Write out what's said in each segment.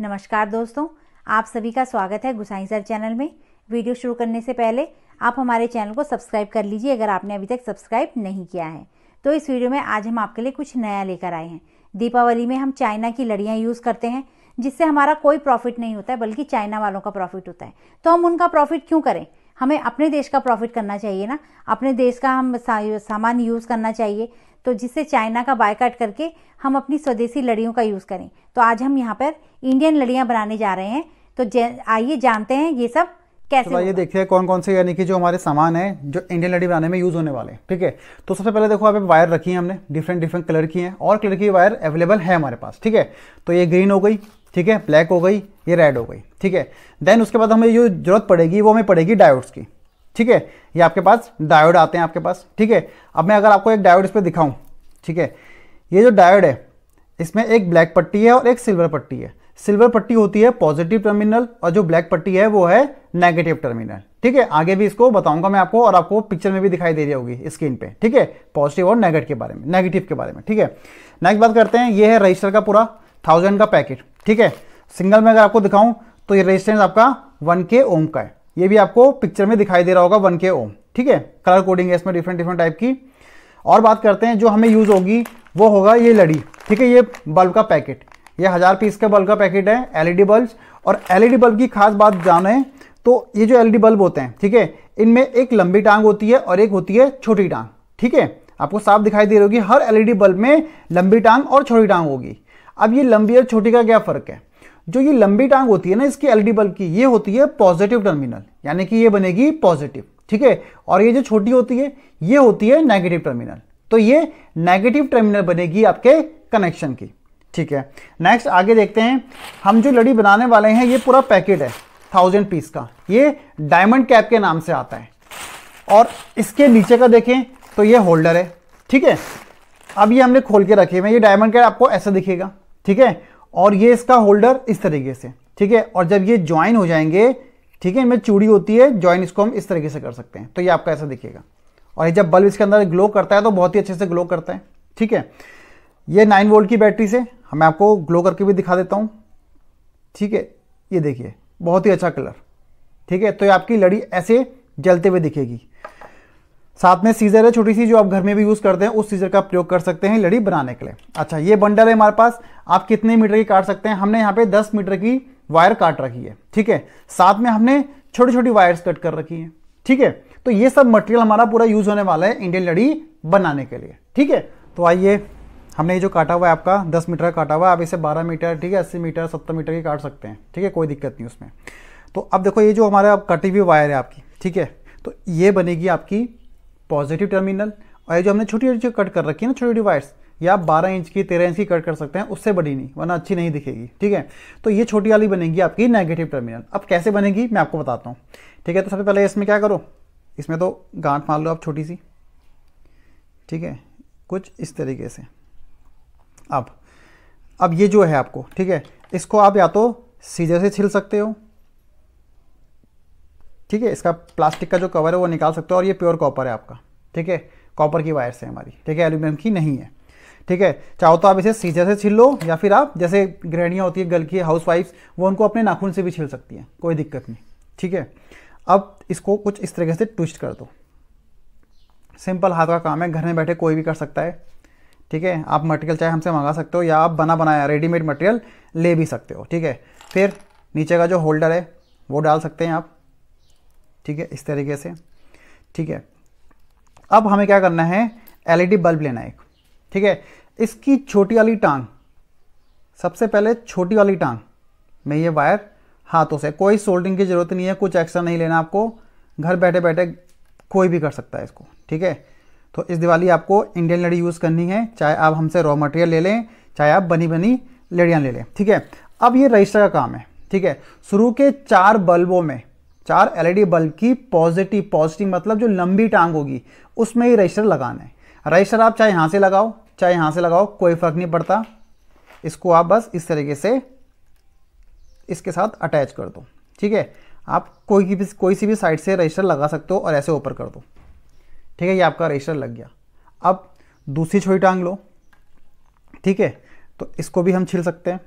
नमस्कार दोस्तों आप सभी का स्वागत है गुसाई सर चैनल में वीडियो शुरू करने से पहले आप हमारे चैनल को सब्सक्राइब कर लीजिए अगर आपने अभी तक सब्सक्राइब नहीं किया है तो इस वीडियो में आज हम आपके लिए कुछ नया लेकर आए हैं दीपावली में हम चाइना की लड़ियाँ यूज़ करते हैं जिससे हमारा कोई प्रॉफिट नहीं होता है बल्कि चाइना वालों का प्रॉफिट होता है तो हम उनका प्रॉफिट क्यों करें हमें अपने देश का प्रॉफिट करना चाहिए ना अपने देश का हम सामान यूज़ करना चाहिए तो जिससे चाइना का बायकाट करके हम अपनी स्वदेशी लड़ियों का यूज़ करें तो आज हम यहाँ पर इंडियन लड़ियाँ बनाने जा रहे हैं तो आइए जानते हैं ये सब कैसे तो ये देखिए कौन कौन से यानी कि जो हमारे सामान है जो इंडियन लड़ी बनाने में यूज होने वाले हैं ठीक है तो सबसे पहले देखो आप वायर रखी है हमने डिफरेंट डिफरेंट कलर की हैं और कलर की वायर अवेलेबल है हमारे पास ठीक है तो ये ग्रीन हो गई ठीक है ब्लैक हो गई ये रेड हो गई ठीक है देन उसके बाद हमें जो जरूरत पड़ेगी वो हमें पड़ेगी डायोड्स की ठीक है ये आपके पास डायोड आते हैं आपके पास ठीक है अब मैं अगर आपको एक डायोड इस पर दिखाऊं ठीक है ये जो डायोड है इसमें एक ब्लैक पट्टी है और एक सिल्वर पट्टी है सिल्वर पट्टी होती है पॉजिटिव टर्मिनल और जो ब्लैक पट्टी है वो है नेगेटिव टर्मिनल ठीक है आगे भी इसको बताऊंगा मैं आपको और आपको पिक्चर में भी दिखाई दे रही होगी स्क्रीन पे ठीक है पॉजिटिव और नेगेटिव के बारे में नेगेटिव के बारे में ठीक है नेक्स्ट बात करते हैं ये है रजिस्टर का पूरा थाउजेंड का पैकेट ठीक है सिंगल में अगर आपको दिखाऊं तो ये रजिस्टेंस आपका वन के ओम का है ये भी आपको पिक्चर में दिखाई दे रहा होगा वन के ओम ठीक है कलर कोडिंग है इसमें डिफरेंट डिफरेंट टाइप की और बात करते हैं जो हमें यूज़ होगी वो होगा ये लड़ी ठीक है ये बल्ब का पैकेट ये हज़ार पीस का बल्ब का पैकेट है एलईडी बल्ब e और एलईडी बल्ब e की खास बात जाने तो ये जो एलईडी बल्ब e होते हैं ठीक है इनमें एक लंबी टांग होती है और एक होती है छोटी टांग ठीक है आपको साफ दिखाई दे रही होगी हर एलईडी बल्ब में लंबी टांग और छोटी टांग होगी अब ये लंबी और छोटी का क्या फ़र्क है जो ये लंबी टांग होती है ना इसकी एलडी बल्ब की ये होती है पॉजिटिव टर्मिनल यानी कि ये बनेगी पॉजिटिव ठीक है और ये जो छोटी होती है ये होती है नेगेटिव टर्मिनल तो ये नेगेटिव टर्मिनल बनेगी आपके कनेक्शन की ठीक है नेक्स्ट आगे देखते हैं हम जो लड़ी बनाने वाले हैं ये पूरा पैकेट है थाउजेंड पीस का ये डायमंड कैप के नाम से आता है और इसके नीचे का देखें तो ये होल्डर है ठीक है अब ये हमने खोल के रखे हुए ये डायमंड कैप आपको ऐसा दिखेगा ठीक है और ये इसका होल्डर इस तरीके से ठीक है और जब ये ज्वाइन हो जाएंगे ठीक है इनमें चूड़ी होती है ज्वाइन इसको हम इस तरीके से कर सकते हैं तो ये आपका ऐसा दिखेगा और ये जब बल्ब इसके अंदर ग्लो करता है तो बहुत ही अच्छे से ग्लो करता है ठीक है ये नाइन वोल्ट की बैटरी से मैं आपको ग्लो करके भी दिखा देता हूँ ठीक है ये देखिए बहुत ही अच्छा कलर ठीक है तो ये आपकी लड़ी ऐसे जलते हुए दिखेगी साथ में सीजर है छोटी सी जो आप घर में भी यूज़ करते हैं उस सीजर का प्रयोग कर सकते हैं लड़ी बनाने के लिए अच्छा ये बंडल है हमारे पास आप कितने मीटर की काट सकते हैं हमने यहाँ पे 10 मीटर की वायर काट रखी है ठीक है साथ में हमने छोटी छोटी वायर्स कट कर रखी है ठीक है तो ये सब मटेरियल हमारा पूरा यूज होने वाला है इंडियन लड़ी बनाने के लिए ठीक है तो आइए हमने ये जो काटा हुआ है आपका 10 मीटर का काटा हुआ है आप इसे 12 मीटर ठीक है 80 मीटर 70 मीटर की काट सकते हैं ठीक है कोई दिक्कत नहीं उसमें तो अब देखो ये जो हमारा कटी हुई वायर है आपकी ठीक है तो ये बनेगी आपकी पॉजिटिव टर्मिनल और ये जो हमने छोटी छोटी कट कर रखी है ना छोटी छोटी वायर्स या आप बारह इंच की तेरह इंच की कट कर सकते हैं उससे बड़ी नहीं वरना अच्छी नहीं दिखेगी ठीक है तो ये छोटी वाली बनेगी आपकी नेगेटिव टर्मिनल अब कैसे बनेगी मैं आपको बताता हूँ ठीक है तो सबसे पहले इसमें क्या करो इसमें तो गांठ मार लो आप छोटी सी ठीक है कुछ इस तरीके से अब अब ये जो है आपको ठीक है इसको आप या तो सीजर से छिल सकते हो ठीक है इसका प्लास्टिक का जो कवर है वो निकाल सकते हो और ये प्योर कॉपर है आपका ठीक है कॉपर की वायर्स है हमारी ठीक है एल्यूमिनियम की नहीं है ठीक है चाहो तो आप इसे सीधे से छील लो या फिर आप जैसे गृहणियाँ होती है गल की हाउस वो उनको अपने नाखून से भी छील सकती हैं कोई दिक्कत नहीं ठीक है अब इसको कुछ इस तरीके से ट्विस्ट कर दो सिंपल हाथ का काम है घर में बैठे कोई भी कर सकता है ठीक है आप मटेरियल चाहे हमसे मंगा सकते हो या आप बना बनाया रेडीमेड मटेरियल ले भी सकते हो ठीक है फिर नीचे का जो होल्डर है वो डाल सकते हैं आप ठीक है इस तरीके से ठीक है अब हमें क्या करना है एलईडी बल्ब e लेना है ठीक है इसकी छोटी वाली टांग सबसे पहले छोटी वाली टांग में ये वायर हाथों से कोई सोल्डिंग की ज़रूरत नहीं है कुछ एक्स्ट्रा नहीं लेना आपको घर बैठे बैठे कोई भी कर सकता है इसको ठीक है तो इस दिवाली आपको इंडियन लड़ी यूज़ करनी है चाहे आप हमसे रॉ मटेरियल ले लें चाहे आप बनी बनी लड़ियाँ ले लें ठीक है अब ये रजिस्टर का काम है ठीक है शुरू के चार बल्बों में चार एलईडी e बल्ब की पॉजिटिव पॉजिटिव मतलब जो लंबी टांग होगी उसमें ही रजिस्टर लगाना है रजिस्टर आप चाहे यहाँ से लगाओ चाहे यहाँ से लगाओ कोई फर्क नहीं पड़ता इसको आप बस इस तरीके से इसके साथ अटैच कर दो ठीक है आप कोई की भी कोई सी भी साइड से रजिस्टर लगा सकते हो और ऐसे ऊपर कर दो ठीक है ये आपका रजिस्टर लग गया अब दूसरी छोटी टांग लो ठीक है तो इसको भी हम छिल सकते हैं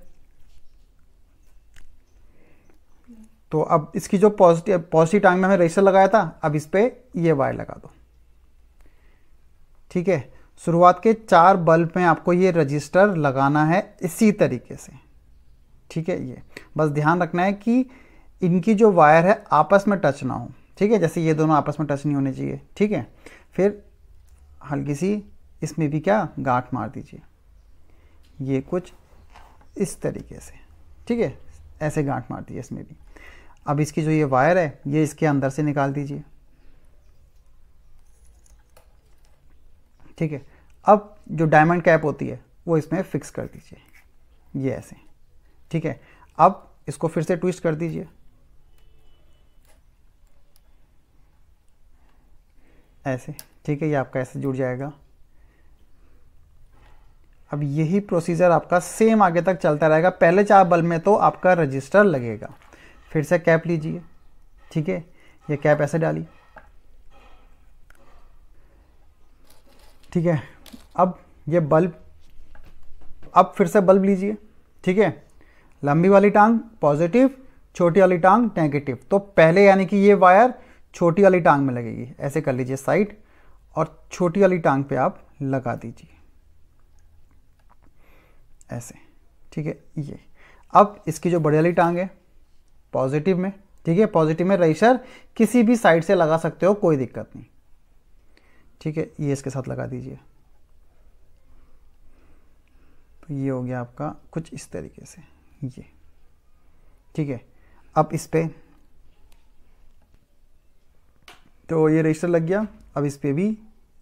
तो अब इसकी जो पॉजिटिव पॉजिटिव टाइम में हमें रजिस्टर लगाया था अब इस पर ये वायर लगा दो ठीक है शुरुआत के चार बल्ब में आपको ये रजिस्टर लगाना है इसी तरीके से ठीक है ये बस ध्यान रखना है कि इनकी जो वायर है आपस में टच ना हो ठीक है जैसे ये दोनों आपस में टच नहीं होने चाहिए ठीक है फिर हल्की सी इसमें भी क्या गांठ मार दीजिए ये कुछ इस तरीके से ठीक है ऐसे गांठ मार दीजिए इसमें भी अब इसकी जो ये वायर है ये इसके अंदर से निकाल दीजिए ठीक है अब जो डायमंड कैप होती है वो इसमें फिक्स कर दीजिए ये ऐसे ठीक है अब इसको फिर से ट्विस्ट कर दीजिए ऐसे ठीक है ये आपका ऐसे जुड़ जाएगा अब यही प्रोसीजर आपका सेम आगे तक चलता रहेगा पहले चार बल्ब में तो आपका रजिस्टर लगेगा फिर से कैप लीजिए ठीक है ये कैप ऐसे डाली ठीक है अब ये बल्ब अब फिर से बल्ब लीजिए ठीक है लंबी वाली टांग पॉजिटिव छोटी वाली टांग नेगेटिव तो पहले यानी कि ये वायर छोटी वाली टांग में लगेगी ऐसे कर लीजिए साइड और छोटी वाली टांग पे आप लगा दीजिए ऐसे ठीक है ये अब इसकी जो बड़ी वाली टांग है पॉजिटिव में ठीक है पॉजिटिव में रजिस्टर किसी भी साइड से लगा सकते हो कोई दिक्कत नहीं ठीक है ये इसके साथ लगा दीजिए तो ये हो गया आपका कुछ इस तरीके से ये ठीक है अब इस पर तो ये रजिस्टर लग गया अब इस पर भी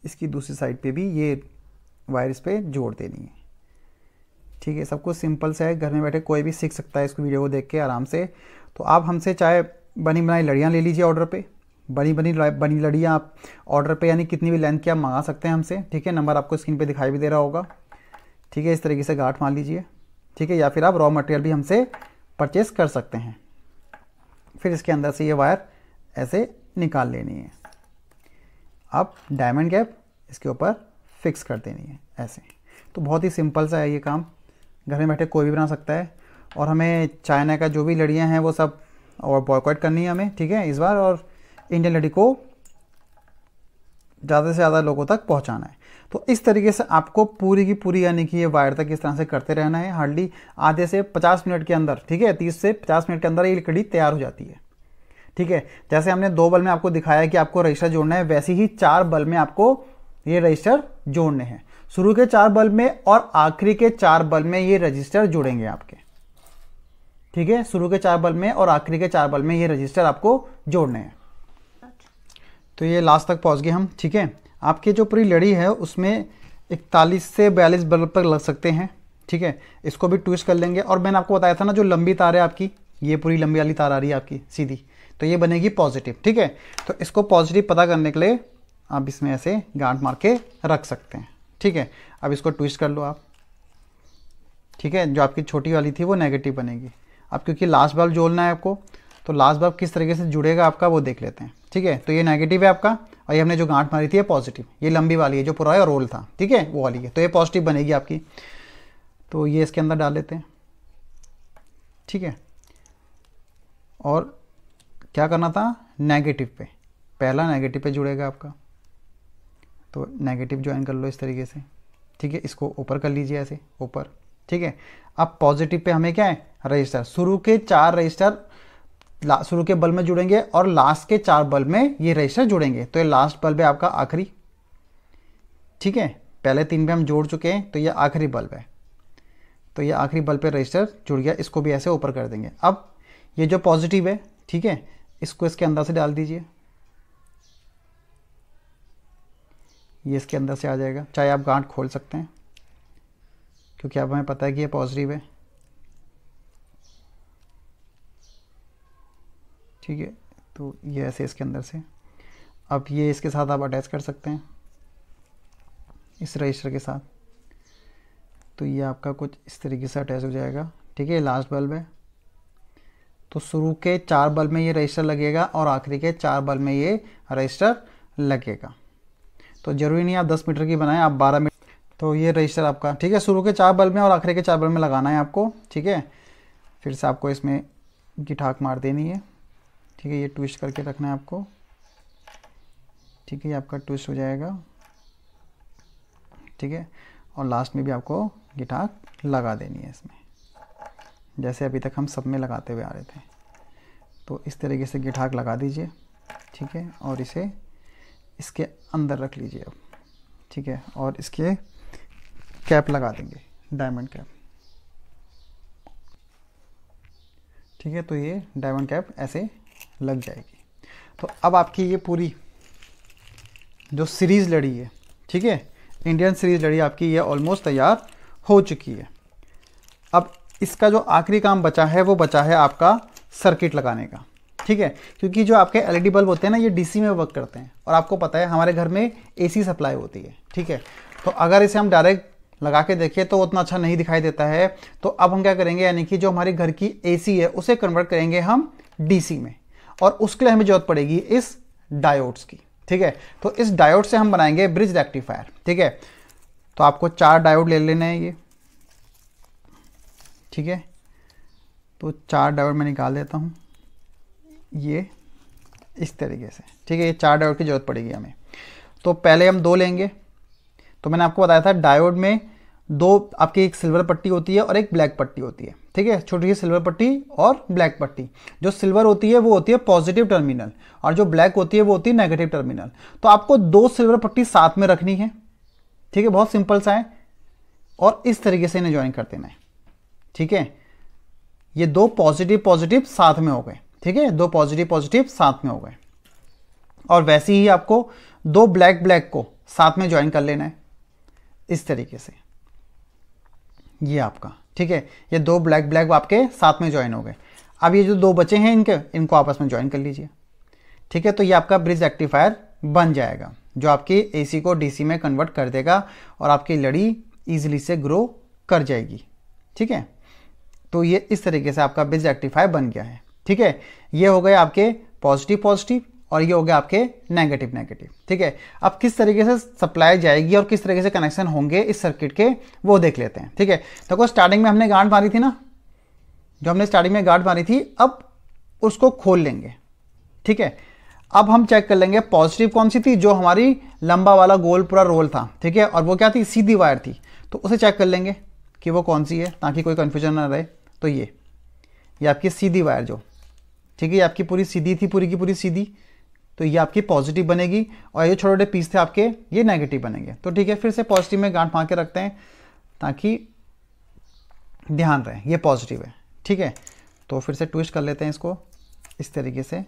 इसकी दूसरी साइड पे भी ये वायर इस पर जोड़ देनी है ठीक है सब कुछ सिंपल से है घर में बैठे कोई भी सीख सकता है इसको वीडियो को देख के आराम से तो आप हमसे चाहे बनी बनाई लड़ियाँ ले लीजिए ऑर्डर पर बनी बनी बनी लड़ियाँ आप ऑर्डर पर यानी कितनी भी लेंथ की आप मंगा सकते हैं हमसे ठीक है नंबर आपको स्क्रीन पर दिखाई भी दे रहा होगा ठीक है इस तरीके से गाठ मान लीजिए ठीक है या फिर आप रॉ मटेरियल भी हमसे परचेस कर सकते हैं फिर इसके अंदर से ये वायर ऐसे निकाल लेनी है अब डायमंड गैप इसके ऊपर फिक्स कर देनी है ऐसे तो बहुत ही सिंपल सा है ये काम घर में बैठे कोई भी बना सकता है और हमें चाइना का जो भी लड़ियाँ हैं वो सब और बॉयकॉट करनी है हमें ठीक है इस बार और इंडियन लड़ी को ज़्यादा से ज़्यादा लोगों तक पहुँचाना है तो इस तरीके से आपको पूरी की पूरी यानी कि ये वायर तक इस तरह से करते रहना है हार्डली आधे से 50 मिनट के अंदर ठीक है 30 से 50 मिनट के अंदर ये लकड़ी तैयार हो जाती है ठीक है जैसे हमने दो बल में आपको दिखाया कि आपको रजिस्टर जोड़ना है वैसे ही चार बल में आपको ये रजिस्टर जोड़ने हैं शुरू के चार बल्ब में और आखिरी के चार बल्ब में ये रजिस्टर जुड़ेंगे आपके ठीक है शुरू के चार बल्ब में और आखिरी के चार बल्ब में ये रजिस्टर आपको जोड़ने हैं तो ये लास्ट तक पहुंच गए हम ठीक है आपकी जो पूरी लड़ी है उसमें इकतालीस से बयालीस बल्ब तक लग सकते हैं ठीक है इसको भी ट्विस्ट कर लेंगे और मैंने आपको बताया था ना जो लंबी तार है आपकी ये पूरी लंबी वाली तार आ रही है आपकी सीधी तो ये बनेगी पॉजिटिव ठीक है तो इसको पॉजिटिव पता करने के लिए आप इसमें ऐसे गांठ मार के रख सकते हैं ठीक है अब इसको ट्विस्ट कर लो आप ठीक है जो आपकी छोटी वाली थी वो नेगेटिव बनेगी अब क्योंकि लास्ट बल्ब जोड़ना है आपको तो लास्ट बल्ब किस तरीके से जुड़ेगा आपका वो देख लेते हैं ठीक है तो ये नेगेटिव है आपका और ये हमने जो गांठ मारी थी ये पॉजिटिव ये लंबी वाली है जो पूरा रोल था ठीक है वो वाली है तो ये पॉजिटिव बनेगी आपकी तो ये इसके अंदर डाल लेते हैं ठीक है और क्या करना था नेगेटिव पे पहला नेगेटिव पे जुड़ेगा आपका तो नेगेटिव ज्वाइन कर लो इस तरीके से ठीक है इसको ऊपर कर लीजिए ऐसे ऊपर ठीक है अब पॉजिटिव पे हमें क्या है रजिस्टर शुरू के चार रजिस्टर शुरू के बल्ब में जुड़ेंगे और लास्ट के चार बल्ब में ये रजिस्टर जुड़ेंगे तो ये लास्ट बल्ब है आपका आखिरी ठीक है पहले तीन पे हम जोड़ चुके हैं तो ये आखिरी बल्ब है तो ये आखिरी बल्ब पे रजिस्टर जुड़ गया इसको भी ऐसे ऊपर कर देंगे अब ये जो पॉजिटिव है ठीक है इसको इसके अंदर से डाल दीजिए ये इसके अंदर से आ जाएगा चाहे आप गांठ खोल सकते हैं क्योंकि अब हमें पता है कि ये पॉजिटिव है ठीक है तो ये ऐसे इसके अंदर से अब ये इसके साथ आप अटैच कर सकते हैं इस रजिस्टर के साथ तो ये आपका कुछ इस तरीके से अटैच हो जाएगा ठीक है लास्ट बल्ब है तो शुरू के चार बल्ब में ये रजिस्टर लगेगा और आखिरी के चार बल्ब में ये रजिस्टर लगेगा तो ज़रूरी नहीं आप दस मीटर की बनाएं आप बारह मीटर तो ये रजिस्टर आपका ठीक है शुरू के चार बल्ब में और आखिर के चार बल्ब में लगाना है आपको ठीक है फिर से आपको इसमें गिठाक मार देनी है ठीक है ये ट्विस्ट करके रखना है आपको ठीक है ये आपका ट्विस्ट हो जाएगा ठीक है और लास्ट में भी आपको गिठाक लगा देनी है इसमें जैसे अभी तक हम सब में लगाते हुए आ रहे थे तो इस तरीके से गिठाक लगा दीजिए ठीक है और इसे इसके अंदर रख लीजिए आप ठीक है और इसके कैप लगा देंगे डायमंड कैप ठीक है तो ये डायमंड कैप ऐसे लग जाएगी तो अब आपकी ये पूरी जो सीरीज़ लड़ी है ठीक है इंडियन सीरीज़ लड़ी आपकी ये ऑलमोस्ट तैयार हो चुकी है अब इसका जो आखिरी काम बचा है वो बचा है आपका सर्किट लगाने का ठीक है क्योंकि जो आपके एलईडी बल्ब e होते हैं ना ये डीसी में वर्क करते हैं और आपको पता है हमारे घर में एसी सप्लाई होती है ठीक है तो अगर इसे हम डायरेक्ट लगा के देखें तो उतना अच्छा नहीं दिखाई देता है तो अब हम क्या करेंगे यानी कि जो हमारे घर की ए है उसे कन्वर्ट करेंगे हम डी में और उसके लिए हमें जरूरत पड़ेगी इस डायोड्स की ठीक है तो इस डायोड से हम बनाएंगे ब्रिज रेक्टिफायर ठीक है तो आपको चार डायोड ले लेने हैं ये ठीक है तो चार डायोड मैं निकाल देता हूँ ये इस तरीके से ठीक है ये चार डायोड की ज़रूरत पड़ेगी हमें तो पहले हम दो लेंगे तो मैंने आपको बताया था डायोड में दो आपकी एक सिल्वर पट्टी होती है और एक ब्लैक पट्टी होती है ठीक है छोटी सी सिल्वर पट्टी और ब्लैक पट्टी जो सिल्वर होती है वो होती है पॉजिटिव टर्मिनल और जो ब्लैक होती है वो होती है नेगेटिव टर्मिनल तो आपको दो सिल्वर पट्टी साथ में रखनी है ठीक है बहुत सिंपल सा है और इस तरीके से इन्हें ज्वाइन कर देना है ठीक है ये दो पॉजिटिव पॉजिटिव साथ में हो गए ठीक है दो पॉजिटिव पॉजिटिव साथ में हो गए और वैसे ही आपको दो ब्लैक ब्लैक को साथ में ज्वाइन कर लेना है इस तरीके से ये आपका ठीक है ये दो ब्लैक ब्लैक आपके साथ में ज्वाइन हो गए अब ये जो दो बचे हैं इनके इनको आपस में ज्वाइन कर लीजिए ठीक है तो ये आपका ब्रिज एक्टिफायर बन जाएगा जो आपकी एसी को डीसी में कन्वर्ट कर देगा और आपकी लड़ी इजीली से ग्रो कर जाएगी ठीक है तो ये इस तरीके से आपका ब्रिज एक्टिफायर बन गया है ठीक है ये हो गए आपके पॉजिटिव पॉजिटिव और ये हो गया आपके नेगेटिव नेगेटिव ठीक है अब किस तरीके से सप्लाई जाएगी और किस तरीके से कनेक्शन होंगे इस सर्किट के वो देख लेते हैं ठीक है देखो तो स्टार्टिंग में हमने गांठ मारी थी ना जो हमने स्टार्टिंग में गांठ मारी थी अब उसको खोल लेंगे ठीक है अब हम चेक कर लेंगे पॉजिटिव कौन सी थी जो हमारी लंबा वाला गोल पूरा रोल था ठीक है और वो क्या थी सीधी वायर थी तो उसे चेक कर लेंगे कि वो कौन सी है ताकि कोई कन्फ्यूजन ना रहे तो ये ये आपकी सीधी वायर जो ठीक है ये आपकी पूरी सीधी थी पूरी की पूरी सीधी तो ये आपकी पॉजिटिव बनेगी और ये छोटे छोटे पीस थे आपके ये नेगेटिव बनेंगे तो ठीक है फिर से पॉजिटिव में गांठ फाँ के रखते हैं ताकि ध्यान रहे ये पॉजिटिव है ठीक है तो फिर से ट्विस्ट कर लेते हैं इसको इस तरीके से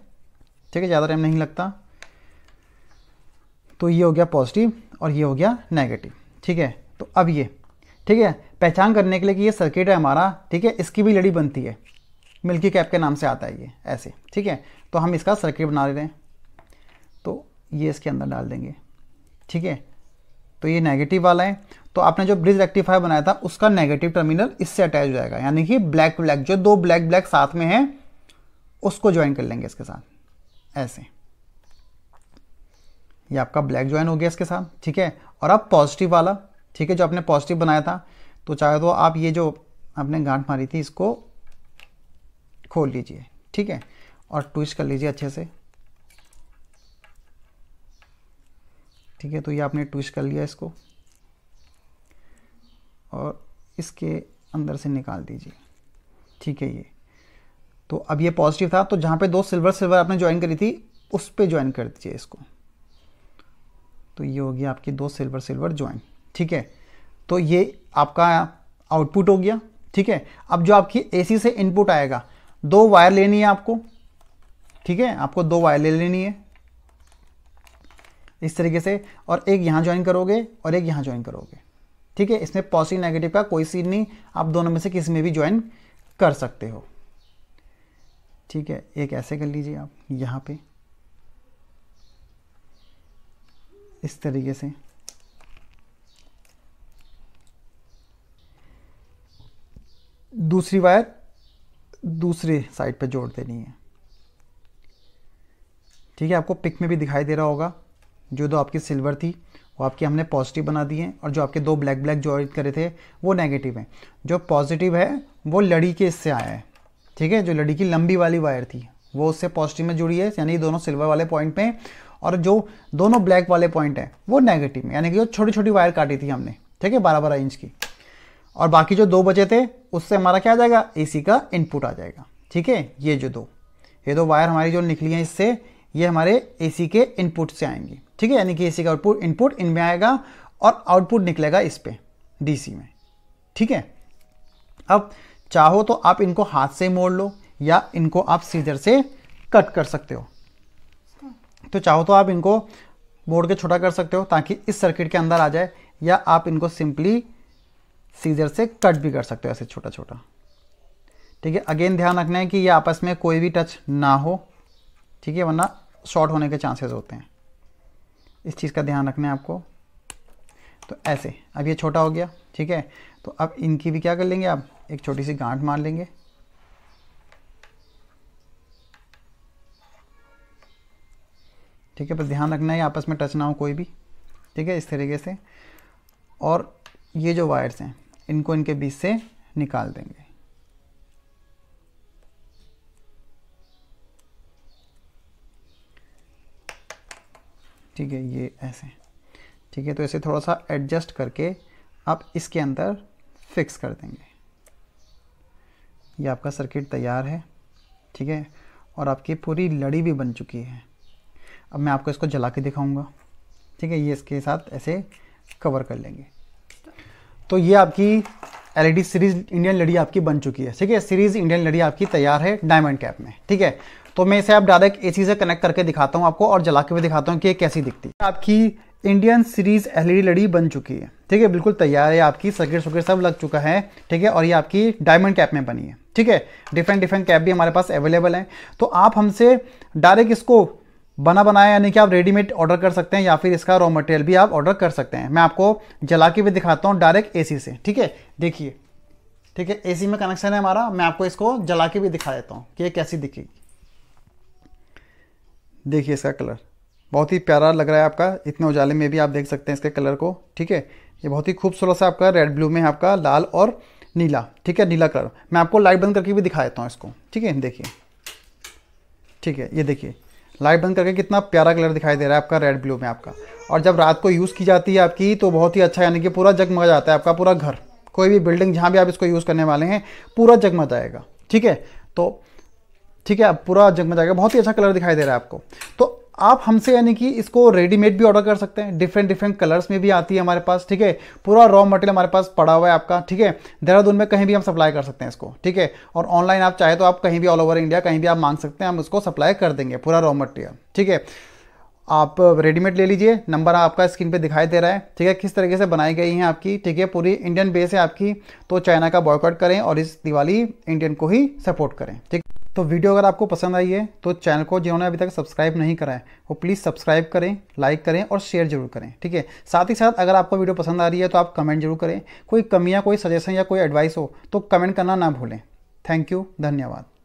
ठीक है ज़्यादा टाइम नहीं लगता तो ये हो गया पॉजिटिव और ये हो गया नेगेटिव ठीक है तो अब ये ठीक है पहचान करने के लिए कि ये सर्किट है हमारा ठीक है इसकी भी लड़ी बनती है मिल्की कैप के नाम से आता है ये ऐसे ठीक है तो हम इसका सर्किट बना रहे हैं तो ये इसके अंदर डाल देंगे ठीक है तो ये नेगेटिव वाला है तो आपने जो ब्रिज रेक्टिफायर बनाया था उसका नेगेटिव टर्मिनल इससे अटैच हो जाएगा यानी कि ब्लैक ब्लैक जो दो ब्लैक ब्लैक साथ में है उसको ज्वाइन कर लेंगे इसके साथ ऐसे ये आपका ब्लैक ज्वाइन हो गया इसके साथ ठीक है और अब पॉजिटिव वाला ठीक है जो आपने पॉजिटिव बनाया था तो चाहे तो आप ये जो आपने गांठ मारी थी इसको खोल लीजिए ठीक है और ट्विस्ट कर लीजिए अच्छे से ठीक है तो ये आपने ट्विस्ट कर लिया इसको और इसके अंदर से निकाल दीजिए ठीक है ये तो अब ये पॉजिटिव था तो जहाँ पे दो सिल्वर सिल्वर आपने ज्वाइन करी थी उस पर ज्वाइन कर दीजिए इसको तो ये होगी आपकी दो सिल्वर सिल्वर ज्वाइन ठीक है तो ये आपका आउटपुट हो गया ठीक है अब जो आपकी एसी से इनपुट आएगा दो वायर लेनी है आपको ठीक है आपको दो वायर ले लेनी है इस तरीके से और एक यहां ज्वाइन करोगे और एक यहां ज्वाइन करोगे ठीक है इसमें पॉजिटिव नेगेटिव का कोई सीन नहीं आप दोनों में से किसी में भी ज्वाइन कर सकते हो ठीक है एक ऐसे कर लीजिए आप यहां पे इस तरीके से दूसरी वायर दूसरे साइड पर जोड़ देनी है ठीक है आपको पिक में भी दिखाई दे रहा होगा जो दो आपकी सिल्वर थी वो आपकी हमने पॉजिटिव बना दी हैं और जो आपके दो ब्लैक ब्लैक ज्वाइन करे थे वो नेगेटिव हैं जो पॉजिटिव है वो लड़ी के इससे आया है ठीक है जो लड़ी की लंबी वाली वायर थी वो उससे पॉजिटिव में जुड़ी है यानी दोनों सिल्वर वाले पॉइंट पे और जो दोनों ब्लैक वाले पॉइंट हैं वो नेगेटिव में यानी कि जो छोटी छोटी वायर काटी थी हमने ठीक है बारह बारह इंच की और बाकी जो दो बचे थे उससे हमारा क्या आ जाएगा एसी का इनपुट आ जाएगा ठीक है ये जो दो ये दो वायर हमारी जो निकली हैं इससे ये हमारे एसी के इनपुट से आएंगी ठीक है यानी कि एसी का आउटपुट इनपुट इनमें आएगा और आउटपुट निकलेगा इस पर डी में ठीक है अब चाहो तो आप इनको हाथ से मोड़ लो या इनको आप सीजर से कट कर सकते हो तो चाहो तो आप इनको मोड़ के छोटा कर सकते हो ताकि इस सर्किट के अंदर आ जाए या आप इनको सिंपली सीजर से कट भी कर सकते हो ऐसे छोटा छोटा ठीक है अगेन ध्यान रखना है कि ये आपस में कोई भी टच ना हो ठीक है वरना शॉर्ट होने के चांसेस होते हैं इस चीज़ का ध्यान रखना है आपको तो ऐसे अब ये छोटा हो गया ठीक है तो अब इनकी भी क्या कर लेंगे आप एक छोटी सी गांठ मार लेंगे ठीक है बस ध्यान रखना है आपस में टच ना हो कोई भी ठीक है इस तरीके से और ये जो वायर्स हैं इनको इनके बीच से निकाल देंगे ठीक है ये ऐसे ठीक है तो ऐसे थोड़ा सा एडजस्ट करके आप इसके अंदर फिक्स कर देंगे ये आपका सर्किट तैयार है ठीक है और आपकी पूरी लड़ी भी बन चुकी है अब मैं आपको इसको जला के दिखाऊंगा ठीक है ये इसके साथ ऐसे कवर कर लेंगे तो ये आपकी एलईडी सीरीज इंडियन लड़ी आपकी बन चुकी है ठीक है सीरीज इंडियन लड़ी आपकी तैयार है डायमंड कैप में ठीक है तो मैं इसे आप डायरेक्ट एसी से कनेक्ट करके दिखाता हूँ आपको और जला के भी दिखाता हूँ कि ये कैसी दिखती है आपकी इंडियन सीरीज एलईडी लड़ी बन चुकी है ठीक है बिल्कुल तैयार है आपकी सर्किट सुकेट सब लग चुका है ठीक है और ये आपकी डायमंड कैप में बनी है ठीक है डिफरेंट डिफरेंट कैप भी हमारे पास अवेलेबल है तो आप हमसे डायरेक्ट इसको बना बनाया यानी कि आप रेडीमेड ऑर्डर कर सकते हैं या फिर इसका रॉ मटेरियल भी आप ऑर्डर कर सकते हैं मैं आपको जला के भी दिखाता हूँ डायरेक्ट एसी से ठीक है देखिए ठीक है एसी में कनेक्शन है हमारा मैं आपको इसको जला के भी दिखा देता हूँ कि ये कैसी दिखेगी देखिए इसका कलर बहुत ही प्यारा लग रहा है आपका इतने उजाले में भी आप देख सकते हैं इसके कलर को ठीक है ये बहुत ही खूबसूरत सा आपका रेड ब्लू में है आपका लाल और नीला ठीक है नीला कलर मैं आपको लाइट बंद करके भी दिखा देता हूँ इसको ठीक है देखिए ठीक है ये देखिए लाइट बंद करके कितना प्यारा कलर दिखाई दे रहा है आपका रेड ब्लू में आपका और जब रात को यूज़ की जाती है आपकी तो बहुत ही अच्छा यानी कि पूरा जगमगा जाता है आपका पूरा घर कोई भी बिल्डिंग जहाँ भी आप इसको यूज़ करने वाले हैं पूरा जगमगा जाएगा ठीक है तो ठीक है पूरा जगमग जाएगा बहुत ही अच्छा कलर दिखाई दे रहा है आपको तो आप हमसे यानी कि इसको रेडीमेड भी ऑर्डर कर सकते हैं डिफरेंट डिफरेंट कलर्स में भी आती है हमारे पास ठीक है पूरा रॉ मटेरियल हमारे पास पड़ा हुआ है आपका ठीक है देहरादून में कहीं भी हम सप्लाई कर सकते हैं इसको ठीक है और ऑनलाइन आप चाहे तो आप कहीं भी ऑल ओवर इंडिया कहीं भी आप मांग सकते हैं हम उसको सप्लाई कर देंगे पूरा रॉ मटेरियल ठीक है आप रेडीमेड ले लीजिए नंबर आपका स्क्रीन पे दिखाई दे रहा है ठीक है किस तरीके से बनाई गई हैं आपकी ठीक है पूरी इंडियन बेस है आपकी तो चाइना का बॉयकॉट करें और इस दिवाली इंडियन को ही सपोर्ट करें ठीक तो वीडियो अगर आपको पसंद आई है तो चैनल को जिन्होंने अभी तक सब्सक्राइब नहीं करा है वो प्लीज़ सब्सक्राइब करें लाइक करें और शेयर जरूर करें ठीक है साथ ही साथ अगर आपको वीडियो पसंद आ रही है तो आप कमेंट जरूर करें कोई कमियाँ कोई सजेशन या कोई एडवाइस हो तो कमेंट करना ना भूलें थैंक यू धन्यवाद